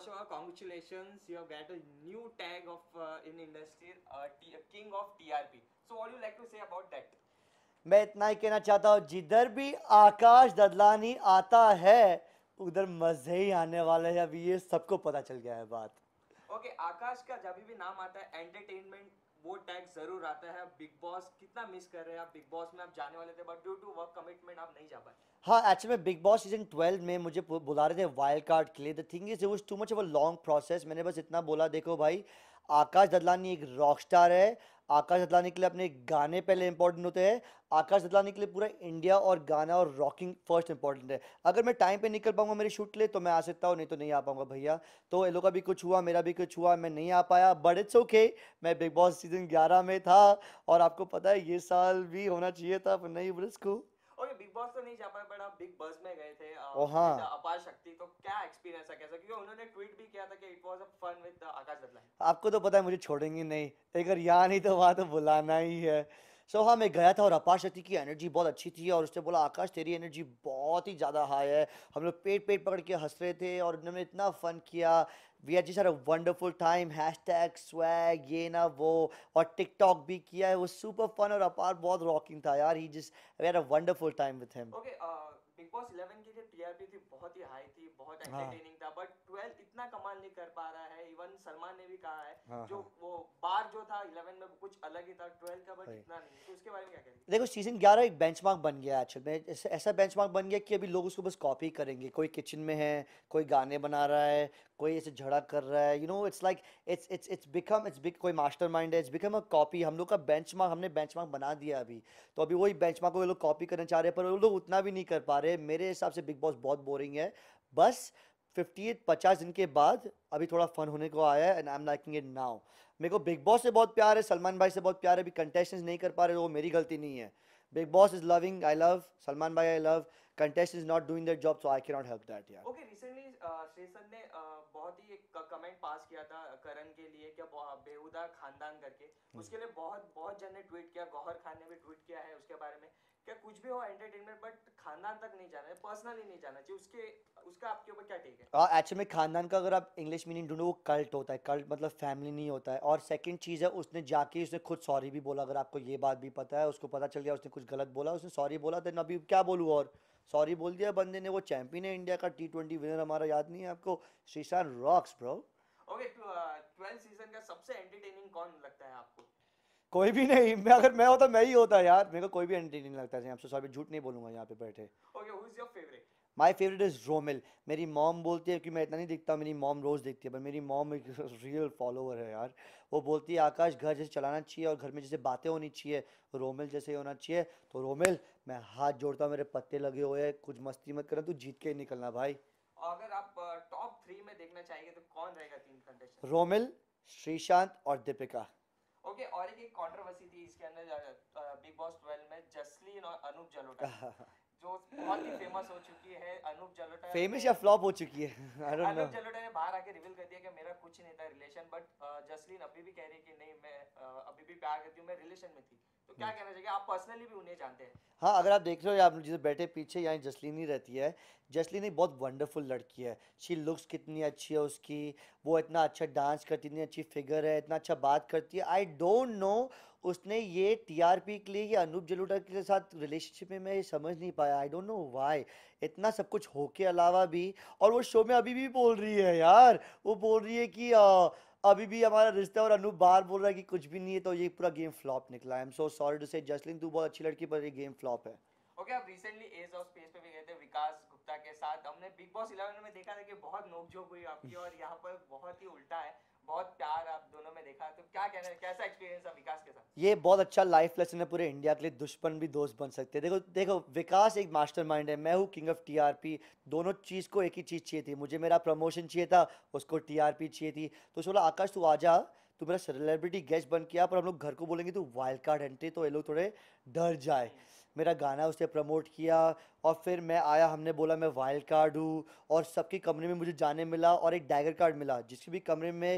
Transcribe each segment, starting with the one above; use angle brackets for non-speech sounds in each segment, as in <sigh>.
first of all, congratulations! You have got a new tag of uh, in industry, uh, King of TRP. So, what do you like to say about that? मैं इतना ही कहना चाहता हूँ जिधर भी आकाश ददलानी आता है उधर मजे ही आने वाले हैं अभी ये सबको पता चल गया है बात ओके okay, आकाश का जब भी नाम आता है एंटरटेनमेंट वो टैग ज़रूर आता है बिग बॉस कितना मिस कर रहे हैं आप बिग बॉस में आप जाने वाले थे but due to work commitment आप नहीं जा पाए हाँ एक्चुअली में बिग बॉस सीजन ट्वेल्व में मुझे बुला रहे थे वाइल्ड कार्ड के लिए the thing is it was too much of a long process मैंने बस इतना बोला देखो भाई आकाश ददलानी एक रॉक स्टार है आकाश ददलानी के लिए अपने गाने पहले इंपॉर्टेंट होते हैं आकाश ददलानी के लिए पूरा इंडिया और गाना और रॉकिंग फर्स्ट इंपॉर्टेंट है अगर मैं टाइम पे निकल पाऊंगा मेरे शूट ले तो मैं आ सकता हूँ नहीं तो नहीं आ पाऊंगा भैया तो लोग का भी कुछ हुआ मेरा भी कुछ हुआ मैं नहीं आ पाया बट इट्स ओके मैं बिग बॉस सीजन ग्यारह में था और आपको पता है ये साल भी होना चाहिए था नहीं बट बॉस तो नहीं जा पाए बट आप बिग बॉस में गए थे ओ हाँ अपार शक्ति तो क्या एक्सपीरियंस है कैसा क्योंकि उन्होंने ट्वीट भी किया था कि it was a fun with Akash Dadlani आपको तो पता है मुझे छोड़ेंगे नहीं अगर यहाँ नहीं तो वहाँ तो बुलाना ही है सोहा में गया था और शक्ति की एनर्जी बहुत अच्छी थी और उसने बोला आकाश तेरी एनर्जी बहुत ही ज़्यादा हाई है हम लोग पेट पेट पकड़ के हंस रहे थे और उन्होंने इतना फ़न किया वी आर जिस sir a wonderful time hashtag swag ये ना वो और टिकटॉक भी किया है वो सुपर फन और अपार बहुत रॉकिंग था यार ही जिस we are a wonderful time with him Bigg Boss 11 की जो टीआरपी थी बहुत ही हाई थी बहुत एंटरटेनिंग हाँ। था बट 12 इतना सलमान नहीं कर पा रहा है इवन सलमान ने भी कहा है हाँ, जो हाँ। वो बार जो था इलेवन में कुछ अलग ही था ट्वेल्व का बट इतना नहीं तो उसके बारे में क्या कहेंगे देखो सीजन ग्यारह एक बेंचमार्क बन गया एक्चुअल में ऐसा बेंचमार्क बन गया कि अभी लोग उसको बस कॉपी करेंगे कोई किचन में है कोई गाने बना रहा है कोई ऐसे झड़ा कर रहा है you know it's like it's it's it's become it's big कोई मास्टर माइंड है इट्स बिकम अ कॉपी हम लोग का बेंचमार्क हमने बेंच बना दिया अभी तो अभी वही बेंच को ये लोग कॉपी करना चाह रहे हैं पर वो लोग उतना भी नहीं कर पा रहे मेरे हिसाब से बिग बॉस बहुत बोरिंग है बस फिफ्टी एट पचास दिन के बाद अभी थोड़ा फन होने को आया है and I am liking it now मेरे को बिग बॉस से बहुत प्यार है सलमान भाई से बहुत प्यार है अभी कंटेस्टेंस नहीं कर पा रहे वो मेरी गलती नहीं है Bigg Boss is loving I love Salman भाई I love contestants not doing that job so I can not help that यार ओके रिसेंटली श्रेयसन ने uh, बहुत ही एक कमेंट पास किया था uh, करण के लिए क्या हाँ, बेहुदा खानदान करके हम्म. उसके लिए बहुत बहुत जन ने ट्वीट किया गौहर खान ने भी ट्वीट किया है उसके बारे में क्या कुछ भी हो एंटरटेनमेंट बट खानदान तक नहीं जाना है पर्सनली नहीं जाना चाहिए उसके उसका आपके ऊपर क्या टेक है एक्चुअली में खानदान का अगर आप इंग्लिश मीनिंग ढूंढो वो कल्ट होता है कल्ट मतलब फैमिली नहीं होता है और सेकंड चीज़ है उसने जाके उसने खुद सॉरी भी बोला अगर आपको ये बात भी पता है उसको पता चल गया उसने कुछ गलत बोला उसने सॉरी बोला देन अभी क्या बोलूँ और सॉरी बोल दिया बंदे ने वो चैंपियन है इंडिया का टी ट्वेंटी विनर हमारा याद नहीं है आपको Sreesanth rocks bro okay twelfth season का सबसे कोई भी नहीं मैं अगर मैं होता मैं ही होता यार मेरे को कोई भी एंटी नहीं लगता है आपसे सॉरी झूठ नहीं बोलूंगा यहाँ पे बैठे माई फेवरेट इज रोमिल मेरी मॉम बोलती है कि मैं इतना नहीं दिखता मेरी मॉम रोज़ देखती है पर मेरी मॉम एक रियल <laughs> फॉलोअर है यार वो बोलती है आकाश घर जैसे चलाना चाहिए और घर में जैसे बातें होनी चाहिए रोमिल जैसे होना चाहिए तो रोमिल मैं हाथ जोड़ता हूँ मेरे पत्ते लगे हुए हैं कुछ मस्ती मत करना तू जीत के ही निकलना भाई अगर आप टॉप थ्री में देखना चाहेंगे तो कौन रहेगा तीन कंटेस्टेंट रोमिल श्रीशांत और दीपिका ओके और एक एक कंट्रोवर्सी थी इसके अंदर बिग बॉस 12 में जसलीन और अनूप जलोटा <laughs> जो बहुत ही फेमस हो चुकी है अनूप जलोटा फेमस या फ्लॉप हो चुकी है अनूप जलोटा ने <laughs> बाहर आके रिवील कर दिया कि मेरा कुछ नहीं था रिलेशन बट जसलीन अभी भी कह रही है कि नहीं मैं अभी भी प्यार करती हूँ मैं रिलेशन में थी तो क्या हाँ। कहना चाहिए आप पर्सनली भी उन्हें जानते हैं हाँ अगर आप देख रहे हो आप जिसे बैठे पीछे यहाँ जसलीन ही रहती है जसलीन बहुत वंडरफुल लड़की है शी लुक्स कितनी अच्छी है उसकी वो इतना अच्छा डांस करती इतनी अच्छी फिगर है इतना अच्छा बात करती है आई डोंट नो उसने ये टीआरपी के लिए या अनूप जलोटा के साथ रिलेशनशिप में मैं समझ नहीं पाया आई डोंट नो वाई इतना सब कुछ हो के अलावा भी और वो शो में अभी भी बोल रही है यार वो बोल रही है कि आ, अभी भी हमारा रिश्ता और अनूप बाहर बोल रहा है कि कुछ भी नहीं है तो ये पूरा गेम फ्लॉप निकला I am so sorry to say Jasleen तू बहुत अच्छी लड़की पर ये गेम फ्लॉप है ओके आप रिसेंटली एज ऑफ स्पेस पे भी गए थे विकास गुप्ता के साथ हमने बिग बॉस 11 में देखा था कि बहुत नोकझोंक हुई आपकी और यहाँ पर बहुत ही उल्टा है तो ये बहुत अच्छा लाइफ लेसन है पूरे इंडिया के लिए दुश्मन भी दोस्त बन सकते हैं देखो देखो विकास एक मास्टरमाइंड है मैं हूँ किंग ऑफ टीआरपी दोनों चीज़ को एक ही चीज़ चाहिए थी मुझे मेरा प्रमोशन चाहिए था उसको टीआरपी चाहिए थी तो बोला आकाश तू आ जा तू मेरा सेलिब्रिटी गेस्ट बन किया पर हम लोग घर को बोलेंगे तू वाइल्ड कार्ड एंट्री तो ये लोग थोड़े डर जाए मेरा गाना उसने प्रमोट किया और फिर मैं आया हमने बोला मैं वाइल्ड कार्ड हूँ और सबके कमरे में मुझे जाने मिला और एक डाइगर कार्ड मिला जिसके भी कमरे में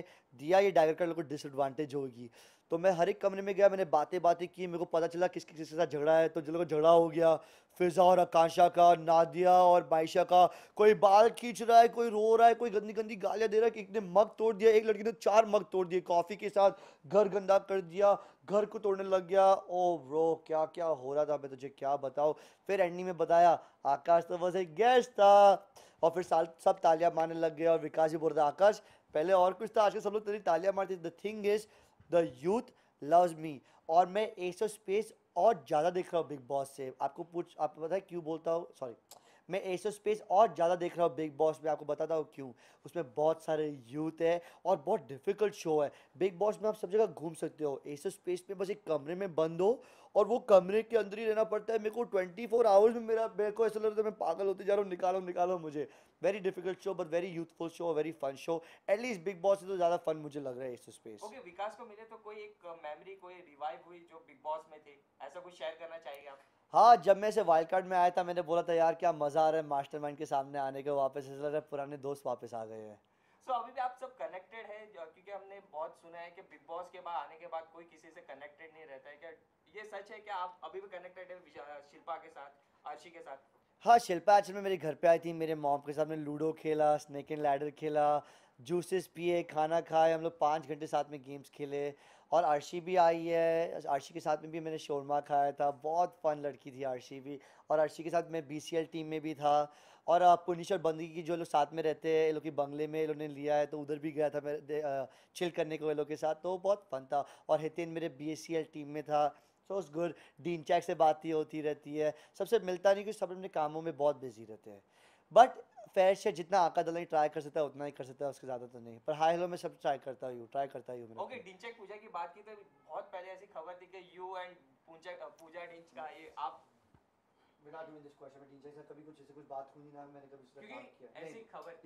दिया ये डाइगर कार्ड लोग को डिसएडवांटेज होगी तो मैं हर एक कमरे में गया मैंने बातें बातें की मेरे को पता चला किस किसी के साथ झगड़ा है तो जिन लोगों झगड़ा हो गया फिजा और आकांक्षा का नादिया और बाइशा का कोई बाल खींच रहा है कोई रो रहा है कोई गंदी गंदी गालियाँ दे रहा है कि एक ने मग तोड़ दिया एक लड़की ने चार मग तोड़ दिए कॉफ़ी के साथ घर गंदा कर दिया घर को तोड़ने लग गया ओ ब्रो क्या क्या हो रहा था मैं तुझे क्या बताओ फिर एंडिंग में बताया आकाश तो बस एक गेस्ट था और फिर सब तालियां मारने लग गए और विकास भी बोल रहा आकाश पहले और कुछ था आज के सब लोग तेरी तालियां मारते the thing is the youth loves me और मैं एक्स्ट्रा स्पेस और ज़्यादा देख रहा हूँ बिग बॉस से आपको पूछ आपको पता है क्यों बोलता हूँ सॉरी मैं एसो स्पेस और ज़्यादा देख रहा हूँ बिग बॉस में आपको बताता हूँ क्यों उसमें बहुत सारे यूथ है और बहुत डिफिकल्ट शो है बिग बॉस में आप सब जगह घूम सकते हो एसो स्पेस में बस एक कमरे में बंद हो और वो कमरे के अंदर ही रहना पड़ता है मेरे को ट्वेंटी फोर आवर्स में मेरा मेरे को ऐसा लगता है मैं पागल होते जा रहा हूँ निकालो निकालो मुझे very difficult show but very youthful show very fun show at least Bigg Boss से तो ज़्यादा फन मुझे लग रहा है एसो स्पेस ओके विकास को मिले तो कोई एक मेमोरी कोई रिवाइव हुई जो बिग बॉस में थे ऐसा कुछ शेयर करना चाहिए आप हाँ जब मैं से वाइल्ड कार्ड में आया था मैंने बोला था यार क्या मज़ा आ रहा है मास्टरमाइंड के सामने आने के वापस ऐसा लग रहा है पुराने दोस्त वापस आ गए हैं सो so, अभी भी आप सब कनेक्टेड है क्योंकि हमने बहुत सुना है कि बिग बॉस के बाद आने के बाद कोई किसी से कनेक्टेड नहीं रहता है क्या ये सच है क्या आप अभी भी कनेक्टेड है शिल्पा के साथ आशी के साथ हाँ शिल्पा एक्चुअल में मेरे घर पे आई थी मेरे मॉम के साथ में लूडो खेला स्नैक एंड लैडर खेला जूसेस पिए खाना खाए हम लोग पाँच घंटे साथ में गेम्स खेले और आरशी भी आई है आरशी के साथ में भी मैंने शोरमा खाया था बहुत फन लड़की थी आरशी भी और आरशी के साथ मैं बी टीम में भी था और पुनिश और बंदी की जो लोग साथ में रहते हैं ये लोग के बंगले में इन्होंने लिया है तो उधर भी गया था मेरे चिल करने को ये लोग के साथ तो बहुत फन था और हितेन मेरे बी टीम में था सो इट्स गुड डीन चैक से ही होती रहती है सबसे मिलता नहीं क्योंकि सब अपने कामों में बहुत बिजी रहते हैं बट फैर शेयर जितना आका दलाई ट्राई कर सकता है उतना ही कर सकता है उसके ज्यादा तो नहीं पर हाई हेलो में सब ट्राई करता हूँ ट्राई करता हूँ ओके पूजा की बात की तो बहुत पहले ऐसी खबर थी कि यू एंड पूजा पूजा का ये आप बिना डूइंग दिस क्वेश्चन कभी कुछ ऐसे कुछ बात हुई ना मैंने कभी उससे बात किया ऐसी खबर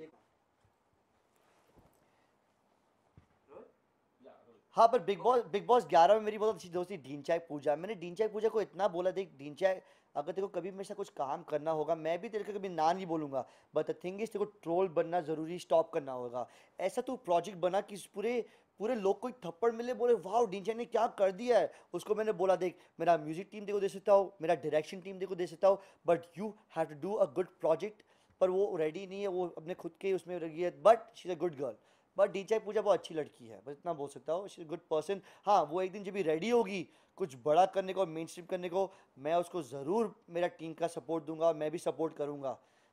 हाँ पर बिग बॉस बिग बॉस ग्यारह में मेरी बहुत अच्छी दोस्त थी चाय पूजा मैंने चाय पूजा को इतना बोला देख डीन चाय अगर तेरे को कभी मेरे साथ कुछ काम करना होगा मैं भी तेरे को कभी ना नहीं बोलूंगा बट द थिंग इज तेरे को ट्रोल बनना ज़रूरी स्टॉप करना होगा ऐसा तू प्रोजेक्ट बना कि पूरे पूरे लोग को एक थप्पड़ मिले बोले वाह चाय ने क्या कर दिया है उसको मैंने बोला देख मेरा म्यूजिक टीम देखो दे सकता हो मेरा डायरेक्शन टीम देखो दे सकता हो but you have to do a good project पर वो रेडी नहीं है वो अपने खुद के उसमें लगी है but she is a good girl but D DJ Pooja बहुत अच्छी लड़की है बस इतना बोल सकता हूँ गुड पर्सन हाँ वो एक दिन जब भी रेडी होगी कुछ बड़ा करने को मेन स्ट्रीम करने को मैं उसको ज़रूर मेरा टीम का सपोर्ट दूंगा मैं भी सपोर्ट करूंगा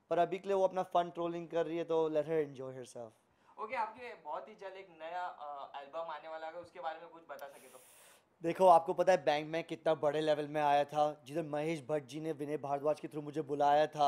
पर अभी के लिए वो अपना फन ट्रोलिंग कर रही है तो let her enjoy herself okay आपके बहुत ही जल्द एक नया एल्बम आने वाला है उसके बारे में कुछ बता सके तो देखो आपको पता है बैंक में कितना बड़े लेवल में आया था जिधर महेश भट्ट जी ने विनय भारद्वाज के थ्रू मुझे बुलाया था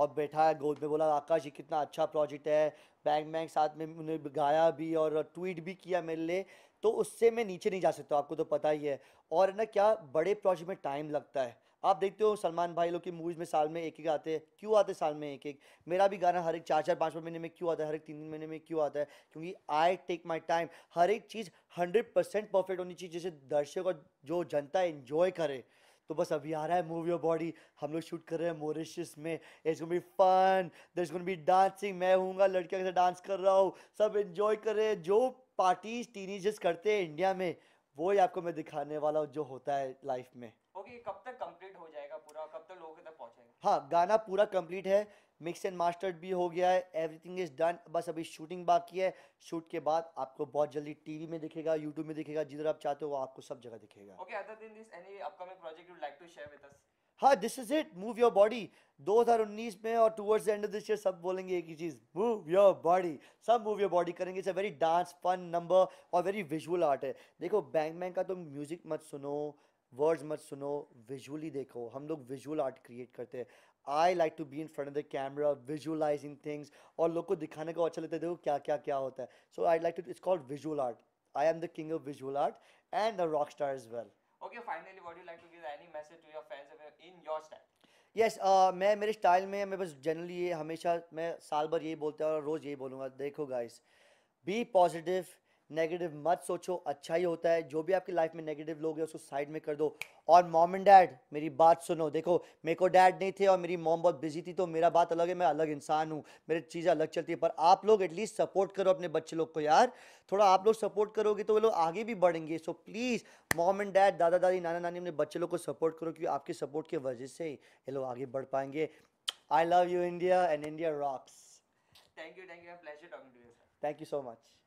और बैठा है गोद में बोला आकाश ये कितना अच्छा प्रोजेक्ट है बैंग बैंग साथ में उन्हें गाया भी और ट्वीट भी किया मेरे लिए तो उससे मैं नीचे नहीं जा सकता आपको तो पता ही है और ना क्या बड़े प्रोजेक्ट में टाइम लगता है आप देखते हो सलमान भाई लोग की मूवीज़ में साल में एक एक आते हैं क्यों आते साल में एक एक मेरा भी गाना हर एक चार चार पाँच पाँच महीने में क्यों आता है हर एक तीन तीन महीने में क्यों आता है क्योंकि आई टेक माई टाइम हर एक चीज़ हंड्रेड परसेंट परफेक्ट होनी चाहिए जैसे दर्शक और जो जनता इन्जॉय करे तो बस अभी आ रहा है मूव योर बॉडी हम लोग शूट कर रहे हैं मोरिशियस में it's gonna fun there gonna dancing मैं हूँगा लड़कियों के साथ डांस कर रहा हूँ सब इन्जॉय कर रहे हैं जो पार्टीज टीनेजर्स करते हैं इंडिया में वो ही आपको मैं दिखाने वाला हूँ जो होता है लाइफ में ओके okay, कब तक कंप्लीट हो जाएगा पूरा कब तक लोगों तक पहुँचेगा हाँ गाना पूरा कंप्लीट है मिक्स एंड मास्टर्ड भी हो गया है एवरीथिंग इज़ डन बस अभी शूटिंग बाकी है शूट के बाद आपको बहुत जल्दी टीवी में दिखेगा यूट्यूब में दिखेगा जिधर आप चाहते हो आपको सब जगह दिखेगा हाँ this is it move your body 2019 में और towards end of this year सब बोलेंगे एक ही चीज मूव योर बॉडी सब मूव योर बॉडी करेंगे it's a very dance fun number और वेरी विजुअल आर्ट है देखो बैंग बैंग का तुम म्यूजिक मत सुनो वर्ड्स मत सुनो विजुअली देखो हम लोग विजुअल आर्ट क्रिएट करते हैं I like to be in front of the camera visualizing things और लोग को दिखाने को अच्छा लगता है देखो क्या क्या क्या होता है so I like to it's called visual art I am the king of visual art and a rock star is well Okay, finally, what do you like to give any message to your in your style yes Yes, uh, मैं मेरे style में मैं बस generally ये हमेशा मैं साल भर यही बोलता हूँ और रोज़ यही बोलूँगा देखो गाइस बी पॉजिटिव नेगेटिव मत सोचो अच्छा ही होता है जो भी आपकी लाइफ में नेगेटिव लोग हैं उसको साइड में कर दो और मॉम एंड डैड मेरी बात सुनो देखो मेरे को डैड नहीं थे और मेरी मॉम बहुत बिजी थी तो मेरा बात अलग है मैं अलग इंसान हूँ मेरी चीज़ें अलग चलती है पर आप लोग एटलीस्ट सपोर्ट करो अपने बच्चे लोग को यार थोड़ा आप लोग सपोर्ट करोगे तो वो लोग आगे भी बढ़ेंगे so please mom and dad दादा दादी नाना नानी अपने बच्चे लोग को सपोर्ट करो क्योंकि आपके सपोर्ट की वजह से ये लोग आगे बढ़ पाएंगे I love you India and India rocks thank you thank you pleasure talking to you thank you so much